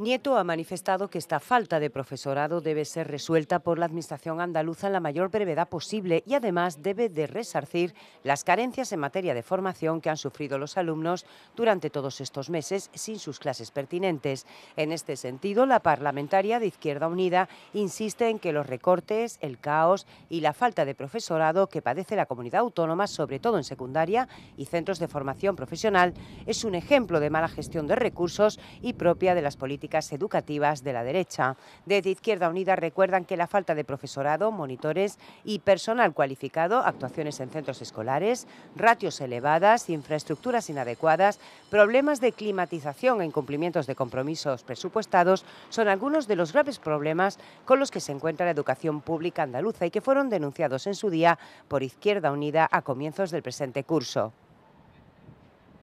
Nieto ha manifestado que esta falta de profesorado debe ser resuelta por la Administración andaluza en la mayor brevedad posible y además debe de resarcir las carencias en materia de formación que han sufrido los alumnos durante todos estos meses sin sus clases pertinentes. En este sentido, la parlamentaria de Izquierda Unida insiste en que los recortes, el caos y la falta de profesorado que padece la comunidad autónoma, sobre todo en secundaria y centros de formación profesional, es un ejemplo de mala gestión de recursos y propia de las políticas educativas de la derecha. Desde Izquierda Unida recuerdan que la falta de profesorado, monitores y personal cualificado, actuaciones en centros escolares, ratios elevadas, infraestructuras inadecuadas, problemas de climatización e incumplimientos de compromisos presupuestados son algunos de los graves problemas con los que se encuentra la educación pública andaluza y que fueron denunciados en su día por Izquierda Unida a comienzos del presente curso.